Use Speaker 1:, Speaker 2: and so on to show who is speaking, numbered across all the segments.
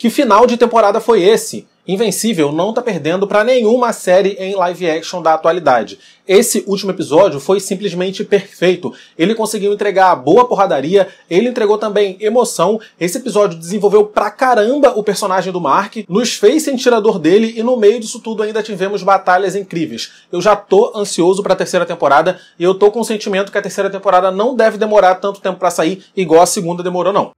Speaker 1: Que final de temporada foi esse? Invencível não tá perdendo para nenhuma série em live action da atualidade. Esse último episódio foi simplesmente perfeito. Ele conseguiu entregar boa porradaria, ele entregou também emoção. Esse episódio desenvolveu pra caramba o personagem do Mark, nos fez sentir a dor dele e no meio disso tudo ainda tivemos batalhas incríveis. Eu já tô ansioso para a terceira temporada e eu tô com o sentimento que a terceira temporada não deve demorar tanto tempo para sair igual a segunda demorou não.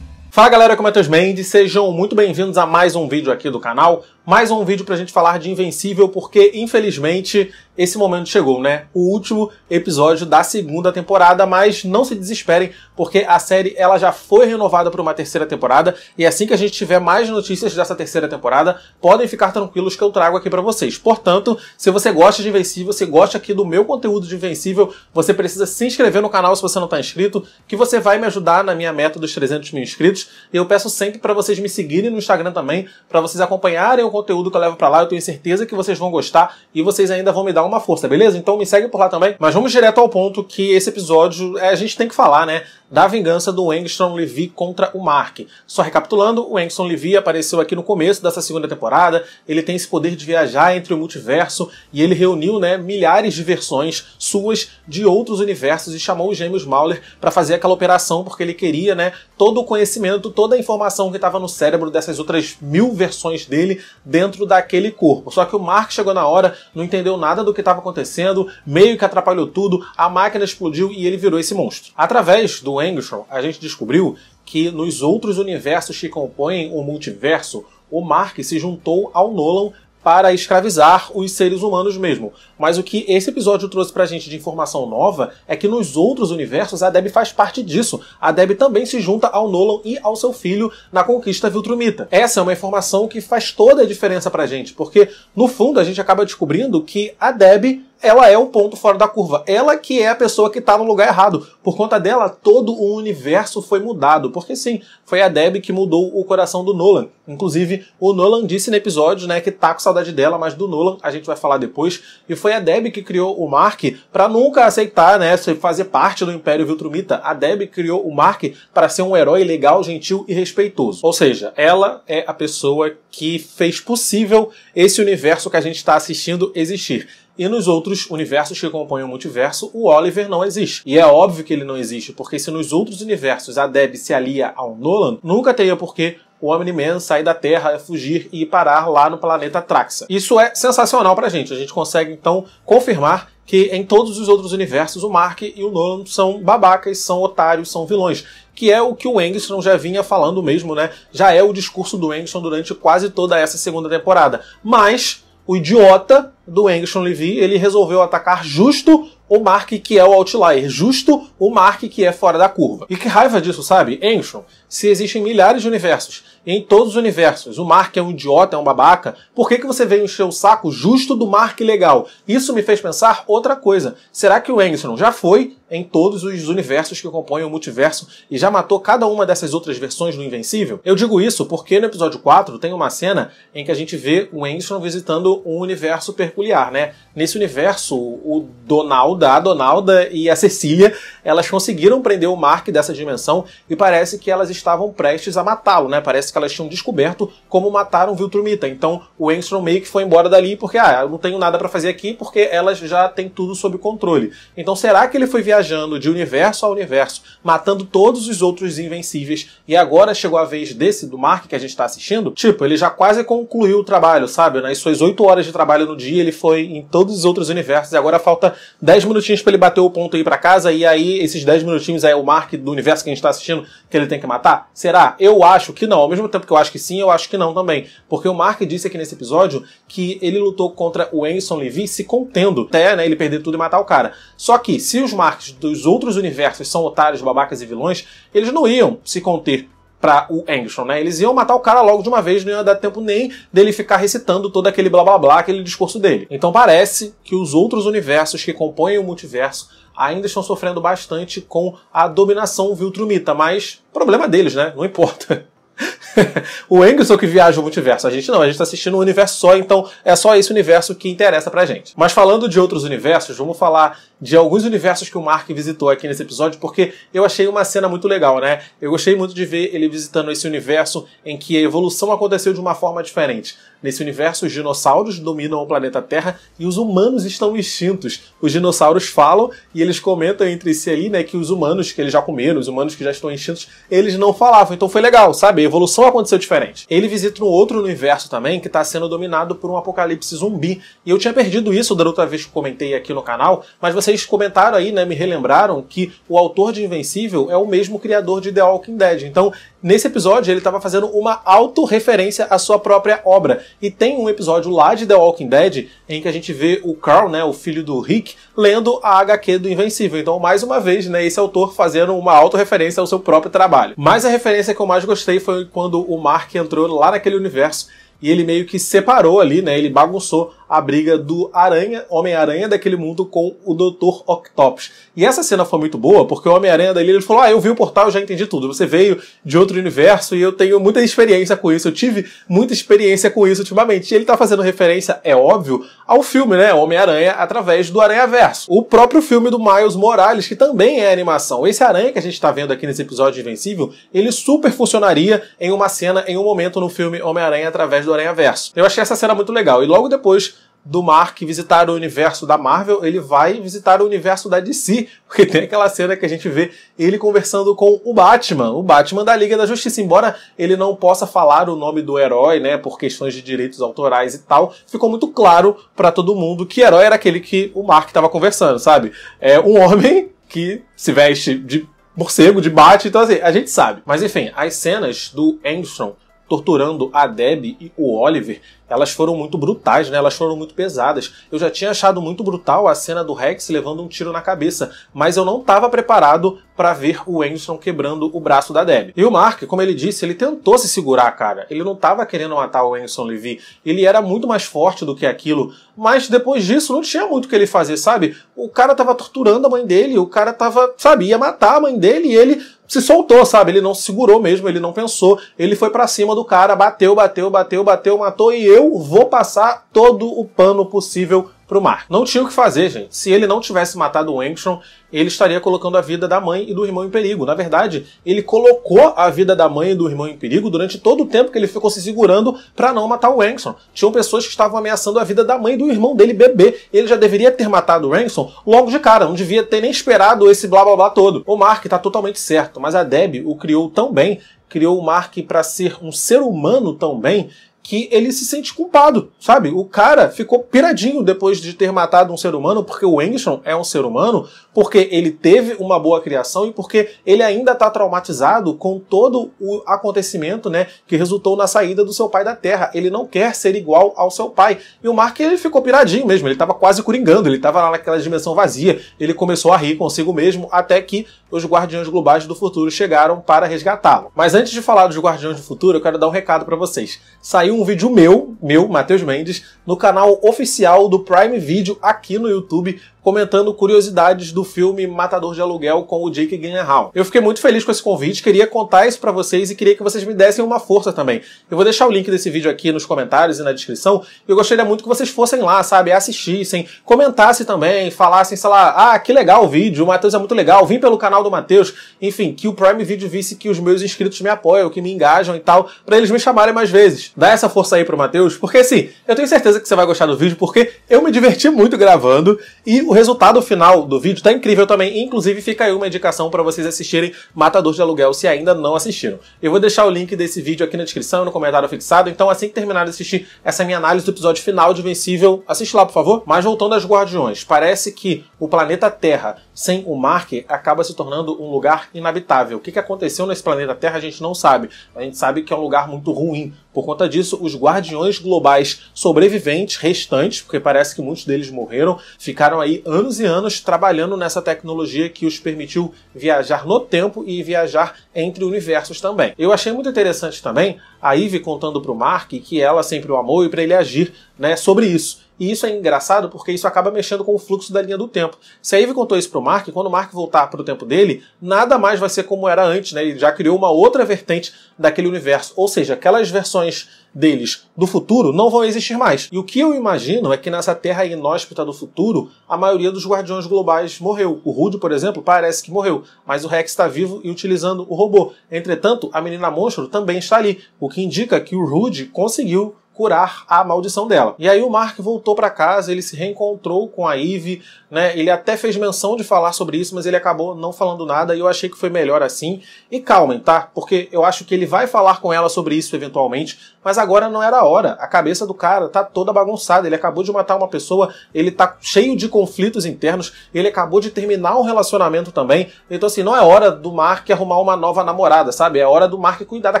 Speaker 1: Fala galera, como é Mendes, sejam muito bem-vindos a mais um vídeo aqui do canal mais um vídeo pra gente falar de Invencível, porque infelizmente esse momento chegou, né? O último episódio da segunda temporada, mas não se desesperem, porque a série ela já foi renovada para uma terceira temporada e assim que a gente tiver mais notícias dessa terceira temporada, podem ficar tranquilos que eu trago aqui para vocês. Portanto, se você gosta de Invencível, se gosta aqui do meu conteúdo de Invencível, você precisa se inscrever no canal se você não está inscrito, que você vai me ajudar na minha meta dos 300 mil inscritos. E eu peço sempre para vocês me seguirem no Instagram também, para vocês acompanharem o conteúdo que eu levo para lá, eu tenho certeza que vocês vão gostar e vocês ainda vão me dar uma força, beleza? Então me segue por lá também. Mas vamos direto ao ponto que esse episódio é, a gente tem que falar, né? Da vingança do Engstrom Levy contra o Mark. Só recapitulando, o Engstrom Levy apareceu aqui no começo dessa segunda temporada. Ele tem esse poder de viajar entre o multiverso e ele reuniu, né, milhares de versões suas de outros universos e chamou os gêmeos Mauler para fazer aquela operação porque ele queria, né, todo o conhecimento, toda a informação que estava no cérebro dessas outras mil versões dele dentro daquele corpo. Só que o Mark chegou na hora, não entendeu nada do que estava acontecendo, meio que atrapalhou tudo, a máquina explodiu e ele virou esse monstro. Através do Angstrom, a gente descobriu que nos outros universos que compõem o multiverso, o Mark se juntou ao Nolan para escravizar os seres humanos mesmo. Mas o que esse episódio trouxe pra gente de informação nova é que nos outros universos a Deb faz parte disso. A Deb também se junta ao Nolan e ao seu filho na conquista Viltrumita. Essa é uma informação que faz toda a diferença pra gente, porque no fundo a gente acaba descobrindo que a Deb ela é o ponto fora da curva. Ela que é a pessoa que está no lugar errado. Por conta dela, todo o universo foi mudado. Porque sim, foi a Deb que mudou o coração do Nolan. Inclusive, o Nolan disse no episódio, né, que tá com saudade dela, mas do Nolan a gente vai falar depois. E foi a Deb que criou o Mark para nunca aceitar, né, fazer parte do Império Viltrumita. A Deb criou o Mark para ser um herói legal, gentil e respeitoso. Ou seja, ela é a pessoa que fez possível esse universo que a gente está assistindo existir. E nos outros universos que compõem o multiverso, o Oliver não existe. E é óbvio que ele não existe, porque se nos outros universos a Deb se alia ao Nolan, nunca teria porquê o Omni-Man sair da Terra, fugir e parar lá no planeta Traxa. Isso é sensacional pra gente. A gente consegue então confirmar que em todos os outros universos o Mark e o Nolan são babacas, são otários, são vilões. Que é o que o Engstrom já vinha falando mesmo, né? Já é o discurso do Engstrom durante quase toda essa segunda temporada. Mas o idiota do Engson Levy, ele resolveu atacar justo o Mark que é o outlier, justo o Mark que é fora da curva. E que raiva disso, sabe? Enchon, se existem milhares de universos, em todos os universos, o Mark é um idiota, é um babaca, por que, que você veio encher o saco justo do Mark legal? Isso me fez pensar outra coisa. Será que o Enchon já foi em todos os universos que compõem o multiverso e já matou cada uma dessas outras versões do Invencível? Eu digo isso porque no episódio 4 tem uma cena em que a gente vê o Enchon visitando um universo peculiar, né? Nesse universo, o Donald Donalda, a Donalda e a Cecília, elas conseguiram prender o Mark dessa dimensão e parece que elas estavam prestes a matá-lo, né? Parece que elas tinham descoberto como mataram o Viltrumita. Então o Engstrom meio que foi embora dali porque, ah, eu não tenho nada para fazer aqui porque elas já têm tudo sob controle. Então será que ele foi viajando de universo a universo, matando todos os outros invencíveis e agora chegou a vez desse do Mark que a gente está assistindo? Tipo, ele já quase concluiu o trabalho, sabe? Nas suas oito horas de trabalho no dia, ele foi em todos os outros universos e agora falta 10 10 minutinhos para ele bater o ponto e ir para casa, e aí esses 10 minutinhos é o Mark do universo que a gente está assistindo que ele tem que matar? Será? Eu acho que não. Ao mesmo tempo que eu acho que sim, eu acho que não também. Porque o Mark disse aqui nesse episódio que ele lutou contra o Anson Levy se contendo, até né, ele perder tudo e matar o cara. Só que se os Marks dos outros universos são otários, babacas e vilões, eles não iam se conter para o Angstrom, né? Eles iam matar o cara logo de uma vez, não ia dar tempo nem dele ficar recitando todo aquele blá blá blá, aquele discurso dele. Então parece que os outros universos que compõem o multiverso ainda estão sofrendo bastante com a dominação Viltrumita, mas problema deles, né? Não importa. o Engelson que viaja o multiverso. A gente não, a gente está assistindo um universo só, então é só esse universo que interessa pra gente. Mas falando de outros universos, vamos falar de alguns universos que o Mark visitou aqui nesse episódio, porque eu achei uma cena muito legal, né? Eu gostei muito de ver ele visitando esse universo em que a evolução aconteceu de uma forma diferente. Nesse universo, os dinossauros dominam o planeta Terra e os humanos estão extintos. Os dinossauros falam e eles comentam entre si ali, né, que os humanos que eles já comeram, os humanos que já estão extintos, eles não falavam. Então foi legal, sabe? a evolução aconteceu diferente. Ele visita um outro universo também que está sendo dominado por um apocalipse zumbi. E eu tinha perdido isso da outra vez que comentei aqui no canal, mas vocês comentaram aí, né, me relembraram que o autor de Invencível é o mesmo criador de The Walking Dead. Então, nesse episódio ele estava fazendo uma autorreferência à sua própria obra. E tem um episódio lá de The Walking Dead em que a gente vê o Carl, né, o filho do Rick, lendo a HQ do Invencível. Então, mais uma vez, né, esse autor fazendo uma autorreferência ao seu próprio trabalho. Mas a referência que eu mais gostei foi foi quando o Mark entrou lá naquele universo e ele meio que separou ali, né? Ele bagunçou a briga do Aranha, Homem-Aranha daquele mundo com o Dr. Octopus. E essa cena foi muito boa, porque o Homem-Aranha dali ele falou: "Ah, eu vi o portal, eu já entendi tudo. Você veio de outro universo e eu tenho muita experiência com isso. Eu tive muita experiência com isso ultimamente". E ele tá fazendo referência, é óbvio, ao filme, né, Homem-Aranha através do Aranha-Verso. O próprio filme do Miles Morales, que também é animação. Esse Aranha que a gente tá vendo aqui nesse episódio Invencível, ele super funcionaria em uma cena, em um momento no filme Homem-Aranha através do Aranha-Verso. Eu achei essa cena muito legal. E logo depois do Mark visitar o universo da Marvel, ele vai visitar o universo da DC, porque tem aquela cena que a gente vê ele conversando com o Batman, o Batman da Liga da Justiça, embora ele não possa falar o nome do herói, né, por questões de direitos autorais e tal, ficou muito claro para todo mundo que herói era aquele que o Mark estava conversando, sabe? É um homem que se veste de morcego, de bate, então assim, a gente sabe. Mas enfim, as cenas do Armstrong torturando a Debbie e o Oliver, elas foram muito brutais, né? Elas foram muito pesadas. Eu já tinha achado muito brutal a cena do Rex levando um tiro na cabeça, mas eu não estava preparado para ver o Anderson quebrando o braço da Debbie. E o Mark, como ele disse, ele tentou se segurar, cara. Ele não estava querendo matar o Anderson Levy. Ele era muito mais forte do que aquilo. Mas depois disso, não tinha muito o que ele fazer, sabe? O cara estava torturando a mãe dele, o cara estava, sabia matar a mãe dele e ele se soltou, sabe? Ele não se segurou mesmo, ele não pensou. Ele foi para cima do cara, bateu, bateu, bateu, bateu, matou e eu vou passar todo o pano possível pro mar. Não tinha o que fazer, gente. Se ele não tivesse matado o Angstrom, ele estaria colocando a vida da mãe e do irmão em perigo. Na verdade, ele colocou a vida da mãe e do irmão em perigo durante todo o tempo que ele ficou se segurando para não matar o Angstrom. Tinham pessoas que estavam ameaçando a vida da mãe e do irmão dele, bebê. Ele já deveria ter matado o Angstrom logo de cara, não devia ter nem esperado esse blá blá blá todo. O Mark tá totalmente certo, mas a Deb o criou tão bem criou o Mark para ser um ser humano tão bem que ele se sente culpado, sabe? O cara ficou piradinho depois de ter matado um ser humano, porque o Engstrom é um ser humano, porque ele teve uma boa criação e porque ele ainda está traumatizado com todo o acontecimento, né, que resultou na saída do seu pai da Terra. Ele não quer ser igual ao seu pai. E o Mark, ele ficou piradinho mesmo, ele estava quase coringando, ele estava lá naquela dimensão vazia, ele começou a rir consigo mesmo, até que os Guardiões Globais do Futuro chegaram para resgatá-lo. Mas antes de falar dos Guardiões do Futuro, eu quero dar um recado para vocês. Saiu um vídeo meu, meu, Matheus Mendes, no canal oficial do Prime Video aqui no YouTube comentando curiosidades do filme Matador de Aluguel com o Jake Gyllenhaal. Eu fiquei muito feliz com esse convite, queria contar isso para vocês e queria que vocês me dessem uma força também. Eu vou deixar o link desse vídeo aqui nos comentários e na descrição. Eu gostaria muito que vocês fossem lá, sabe, assistissem, comentassem também, falassem, sei lá, ah, que legal o vídeo, o Matheus é muito legal, vim pelo canal do Matheus, enfim, que o Prime Video visse que os meus inscritos me apoiam, que me engajam e tal, para eles me chamarem mais vezes. Dá essa força aí pro Matheus, porque assim, eu tenho certeza que você vai gostar do vídeo, porque eu me diverti muito gravando e o resultado final do vídeo tá incrível também, inclusive fica aí uma indicação para vocês assistirem Matador de Aluguel se ainda não assistiram. Eu vou deixar o link desse vídeo aqui na descrição e no comentário fixado, então assim que terminar de assistir essa minha análise do episódio final de Vencível, assiste lá, por favor. Mas voltando aos Guardiões, parece que o planeta Terra sem o Marker acaba se tornando um lugar inabitável. O que aconteceu nesse planeta Terra a gente não sabe. A gente sabe que é um lugar muito ruim, por conta disso, os guardiões globais sobreviventes, restantes, porque parece que muitos deles morreram, ficaram aí anos e anos trabalhando nessa tecnologia que os permitiu viajar no tempo e viajar entre universos também. Eu achei muito interessante também a Ivy contando para o Mark que ela é sempre o amou e para ele agir né, sobre isso. E isso é engraçado porque isso acaba mexendo com o fluxo da linha do tempo. Se a Ivy contou isso pro Mark, quando o Mark voltar pro tempo dele, nada mais vai ser como era antes, né? Ele já criou uma outra vertente daquele universo. Ou seja, aquelas versões deles do futuro não vão existir mais. E o que eu imagino é que nessa terra inóspita do futuro, a maioria dos guardiões globais morreu. O Rude, por exemplo, parece que morreu, mas o Rex está vivo e utilizando o robô. Entretanto, a menina monstro também está ali, o que indica que o Rude conseguiu curar a maldição dela. E aí o Mark voltou para casa, ele se reencontrou com a Eve, né? Ele até fez menção de falar sobre isso, mas ele acabou não falando nada e eu achei que foi melhor assim. E calmem, tá? Porque eu acho que ele vai falar com ela sobre isso eventualmente, mas agora não era a hora. A cabeça do cara tá toda bagunçada, ele acabou de matar uma pessoa, ele tá cheio de conflitos internos, ele acabou de terminar um relacionamento também. Então assim, não é hora do Mark arrumar uma nova namorada, sabe? É hora do Mark cuidar da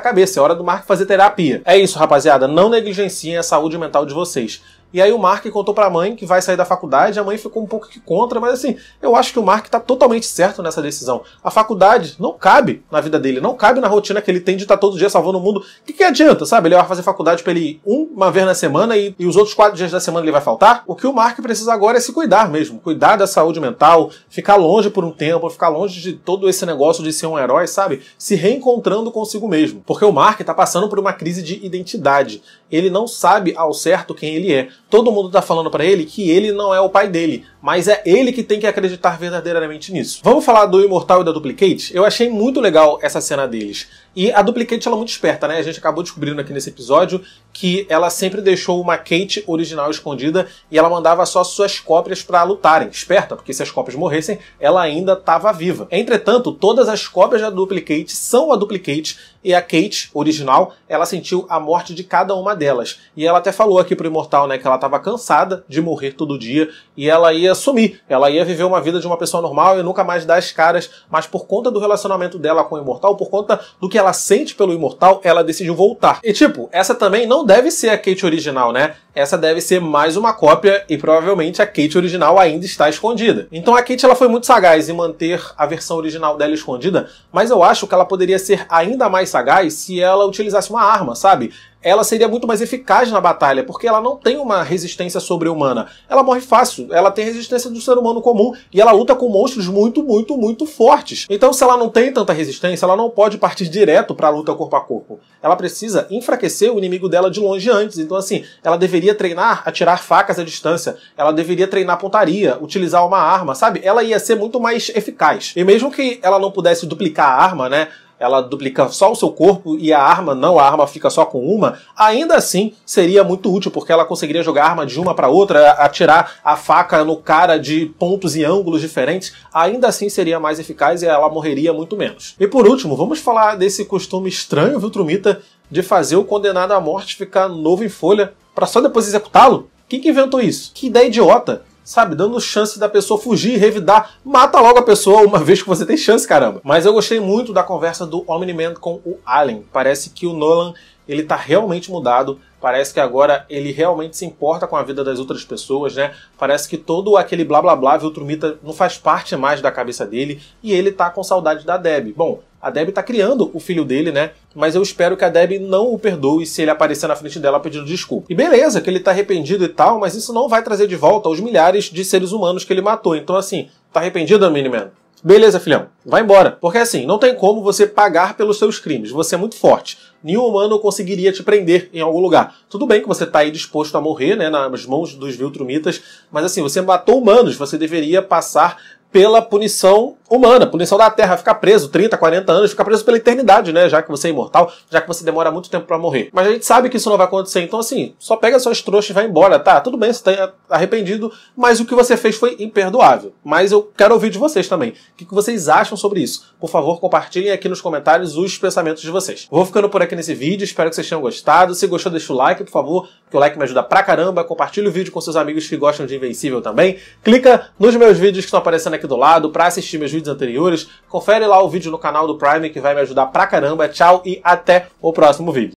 Speaker 1: cabeça, é hora do Mark fazer terapia. É isso, rapaziada, não negligencie negligenciem a saúde mental de vocês. E aí o Mark contou para a mãe que vai sair da faculdade, a mãe ficou um pouco que contra, mas assim, eu acho que o Mark está totalmente certo nessa decisão. A faculdade não cabe na vida dele, não cabe na rotina que ele tem de estar tá todo dia salvando o mundo. O que, que adianta, sabe? Ele vai fazer faculdade para ele ir uma vez na semana e, e os outros quatro dias da semana ele vai faltar? O que o Mark precisa agora é se cuidar mesmo, cuidar da saúde mental, ficar longe por um tempo, ficar longe de todo esse negócio de ser um herói, sabe? Se reencontrando consigo mesmo. Porque o Mark está passando por uma crise de identidade. Ele não sabe ao certo quem ele é todo mundo tá falando para ele que ele não é o pai dele mas é ele que tem que acreditar verdadeiramente nisso. Vamos falar do Imortal e da Duplicate? Eu achei muito legal essa cena deles. E a Duplicate ela é muito esperta, né? A gente acabou descobrindo aqui nesse episódio que ela sempre deixou uma Kate original escondida e ela mandava só suas cópias para lutarem. Esperta, porque se as cópias morressem, ela ainda estava viva. Entretanto, todas as cópias da Duplicate são a Duplicate e a Kate original, ela sentiu a morte de cada uma delas. E ela até falou aqui pro Imortal, né, que ela estava cansada de morrer todo dia e ela ia ia sumir, ela ia viver uma vida de uma pessoa normal e nunca mais dar as caras, mas por conta do relacionamento dela com o imortal, por conta do que ela sente pelo imortal, ela decidiu voltar. E tipo, essa também não deve ser a Kate original, né? Essa deve ser mais uma cópia e provavelmente a Kate original ainda está escondida. Então a Kate ela foi muito sagaz em manter a versão original dela escondida, mas eu acho que ela poderia ser ainda mais sagaz se ela utilizasse uma arma, sabe? ela seria muito mais eficaz na batalha, porque ela não tem uma resistência sobre-humana. Ela morre fácil, ela tem resistência do ser humano comum e ela luta com monstros muito, muito, muito fortes. Então, se ela não tem tanta resistência, ela não pode partir direto para a luta corpo a corpo. Ela precisa enfraquecer o inimigo dela de longe antes. Então, assim, ela deveria treinar atirar facas à distância, ela deveria treinar pontaria, utilizar uma arma, sabe? Ela ia ser muito mais eficaz. E mesmo que ela não pudesse duplicar a arma, né? ela duplica só o seu corpo e a arma não, a arma fica só com uma, ainda assim seria muito útil, porque ela conseguiria jogar arma de uma para outra, atirar a faca no cara de pontos e ângulos diferentes, ainda assim seria mais eficaz e ela morreria muito menos. E por último, vamos falar desse costume estranho, Viltrumita, de fazer o condenado à morte ficar novo em folha para só depois executá-lo? Quem que inventou isso? Que ideia idiota! sabe, dando chance da pessoa fugir, revidar, mata logo a pessoa uma vez que você tem chance, caramba. Mas eu gostei muito da conversa do Omni-Man com o Alien. Parece que o Nolan, ele tá realmente mudado, parece que agora ele realmente se importa com a vida das outras pessoas, né? Parece que todo aquele blá blá blá Viltrumita não faz parte mais da cabeça dele e ele tá com saudade da Deb. Bom, a Debbie tá criando o filho dele, né? Mas eu espero que a Debbie não o perdoe se ele aparecer na frente dela pedindo desculpa. E beleza, que ele tá arrependido e tal, mas isso não vai trazer de volta os milhares de seres humanos que ele matou. Então, assim, tá arrependido, Miniman? Beleza, filhão, vai embora. Porque assim, não tem como você pagar pelos seus crimes. Você é muito forte. Nenhum humano conseguiria te prender em algum lugar. Tudo bem que você está aí disposto a morrer, né, nas mãos dos Viltrumitas, mas assim, você matou humanos, você deveria passar pela punição humana, punição da Terra, ficar preso 30, 40 anos, ficar preso pela eternidade, né? Já que você é imortal, já que você demora muito tempo para morrer. Mas a gente sabe que isso não vai acontecer, então assim, só pega suas trouxas e vai embora, tá? Tudo bem, você tá arrependido, mas o que você fez foi imperdoável. Mas eu quero ouvir de vocês também. O que vocês acham sobre isso? Por favor, compartilhem aqui nos comentários os pensamentos de vocês. Vou ficando por aqui nesse vídeo, espero que vocês tenham gostado. Se gostou, deixa o like, por favor que o like me ajuda pra caramba. Compartilha o vídeo com seus amigos que gostam de Invencível também. Clica nos meus vídeos que estão aparecendo aqui do lado para assistir meus vídeos anteriores. Confere lá o vídeo no canal do Prime que vai me ajudar pra caramba. Tchau e até o próximo vídeo.